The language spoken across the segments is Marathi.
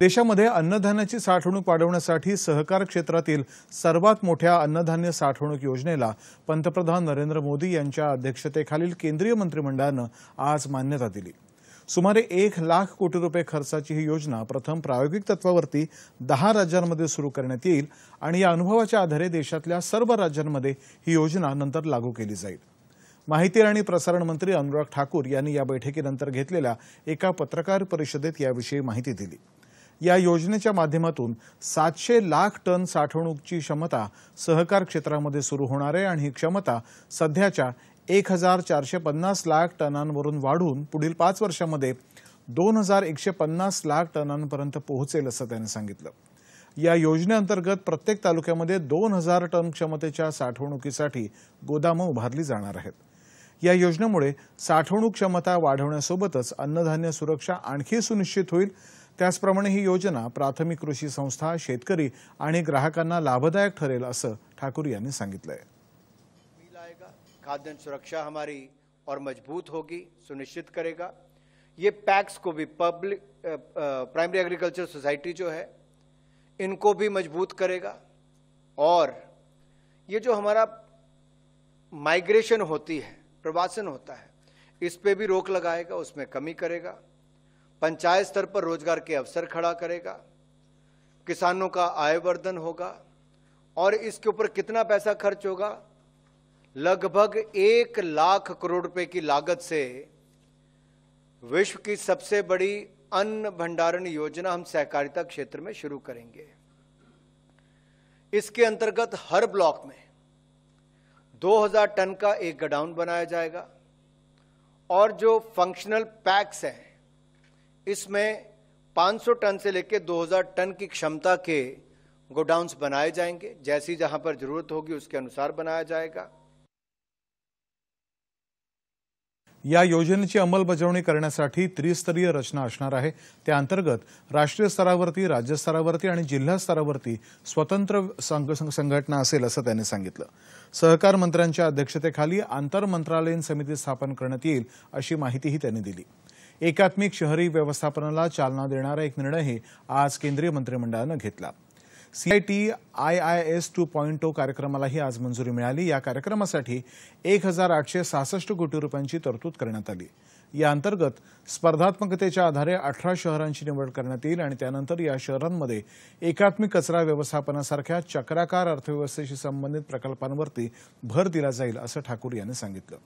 देशामध्ये अन्नधान्याची साठवणूक वाढवण्यासाठी सहकार क्षेत्रातील सर्वात मोठ्या अन्नधान्य साठवणूक योजनेला पंतप्रधान नरेंद्र मोदी यांच्या अध्यक्षतेखालील केंद्रीय मंत्रिमंडळानं आज मान्यता दिली सुमारे एक लाख कोटी रुपये खर्चाची ही योजना प्रथम प्रायोगिक तत्वावरती दहा राज्यांमध्ये सुरू करण्यात येईल आणि या अनुभवाच्या आधारे देशातल्या सर्व राज्यांमध्ये ही योजना नंतर लागू केली जाईल माहिती आणि प्रसारण मंत्री अनुराग ठाकूर यांनी या बैठकीनंतर घेतलेल्या एका पत्रकार परिषदेत याविषयी माहिती दिली या योजनेच्या माध्यमातून सातशे लाख टन साठवणूकची क्षमता सहकार क्षेत्रामध्ये सुरू होणार आहे आणि ही क्षमता सध्याच्या एक हजार चारशे पन्नास लाख टनांवरून वाढून पुढील पाच वर्षामध्ये दोन हजार एकशे पन्नास लाख टनांपर्यंत पोहोचेल असं त्यांनी सांगितलं या योजनेअंतर्गत प्रत्येक तालुक्यामध्ये दोन हजार टन क्षमतेच्या साठवणुकीसाठी गोदामं उभारली जाणार आहेत या योजनेमुळे साठवणूक क्षमता वाढवण्यासोबतच अन्नधान्य सुरक्षा आणखी सुनिश्चित होईल त्याचप्रमाणे ही योजना प्राथमिक कृषी संस्था शेतकरी आणि ग्राहकांना लाभदायक ठरेल असं ठाकूर यांनी सांगितलंय खाद्यान्न सुरक्षा हमारी और मजबूत होगी सुनिश्चित करेगा ये पैक्स को भी पब्लिक प्राइमरी एग्रीकल्चर सोसाइटी जो है इनको भी मजबूत करेगा और ये जो हमारा माइग्रेशन होती है प्रवासन होता है इस पे भी रोक लगाएगा उसमें कमी करेगा पंचायत स्तर पर रोजगार के अवसर खड़ा करेगा किसानों का आय वर्धन होगा और इसके ऊपर कितना पैसा खर्च होगा लगभग एक लाख करोड़ रुपए की लागत से विश्व की सबसे बड़ी अन्न भंडारण योजना हम सहकारिता क्षेत्र में शुरू करेंगे इसके अंतर्गत हर ब्लॉक में 2000 टन का एक गडाउन बनाया जाएगा और जो फंक्शनल पैक्स हैं इसमें 500 टन से लेकर 2000 टन की क्षमता के गोडाउन्स बनाए जाएंगे जैसी जहां पर जरूरत होगी उसके अनुसार बनाया जाएगा या योजनेची अंमलबजावणी करण्यासाठी त्रिस्तरीय रचना असणार आहे त्याअंतर्गत राष्ट्रीय स्तरावरती राज्य स्तरावरती आणि जिल्हा स्तरावरती स्वतंत्र संघटना असेल असं त्यांनी सांगितलं सहकार मंत्र्यांच्या अध्यक्षतेखाली आंतर मंत्रालयीन समिती स्थापन करण्यात येईल अशी माहितीही त्यांनी दिली एकात्मिक शहरी व्यवस्थापनाला चालना देणारा एक निर्णयही आज केंद्रीय मंत्रिमंडळानं घेतला CIT I I S two point two कार्यक्रमालाही आज मंजुरी मिळाली या कार्यक्रमासाठी एक हजार आठशे सहासष्ट कोटी रुपयांची तरतूद करण्यात आली या अंतर्गत स्पर्धात्मकतेच्या आधारे अठरा शहरांची निवड करण्यात येईल आणि त्यानंतर या शहरांमध्ये एकात्मिक कचरा व्यवस्थापनासारख्या चक्राकार अर्थव्यवस्थेशी संबंधित प्रकल्पांवरती भर दिला जाईल असं ठाकूर यांनी सांगितलं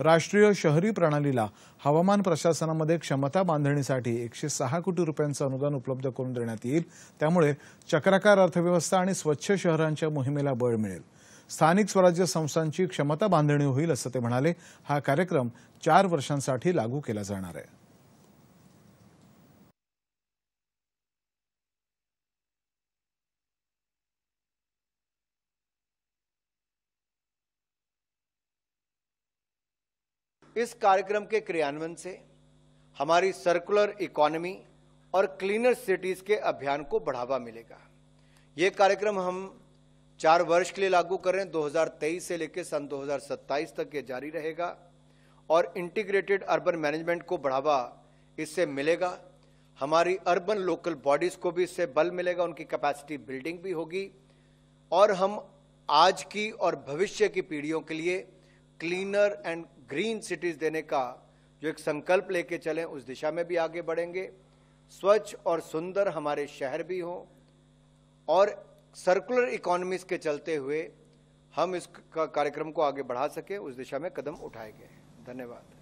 राष्ट्रीय शहरी प्रणालीला हवामान प्रशासनामध्ये क्षमता बांधणीसाठी एकशे सहा कोटी रुपयांचं अनुदान उपलब्ध करून देण्यात येईल त्यामुळे चक्राकार अर्थव्यवस्था आणि स्वच्छ शहरांच्या मोहिमेला बळ मिळेल स्थानिक स्वराज्य संस्थांची क्षमता बांधणी होईल असं ते म्हणाले हा कार्यक्रम चार वर्षांसाठी लागू केला जाणार आहे इस कार्यक्रम के क्रियान्वयन से हमारी सर्कुलर इकोनॉमी और क्लीनर सिटीज के अभियान को बढ़ावा मिलेगा ये कार्यक्रम हम चार वर्ष के लिए लागू करें 2023 से लेकर सन 2027 तक ये जारी रहेगा और इंटीग्रेटेड अर्बन मैनेजमेंट को बढ़ावा इससे मिलेगा हमारी अर्बन लोकल बॉडीज़ को भी इससे बल मिलेगा उनकी कैपेसिटी बिल्डिंग भी होगी और हम आज की और भविष्य की पीढ़ियों के लिए क्लीनर एंड ग्रीन सिटीज देने का जो एक संकल्प लेके चलें उस दिशा में भी आगे बढ़ेंगे स्वच्छ और सुंदर हमारे शहर भी हों और सर्कुलर इकोनॉमीज के चलते हुए हम इस कार्यक्रम को आगे बढ़ा सके उस दिशा में कदम उठाए गए हैं धन्यवाद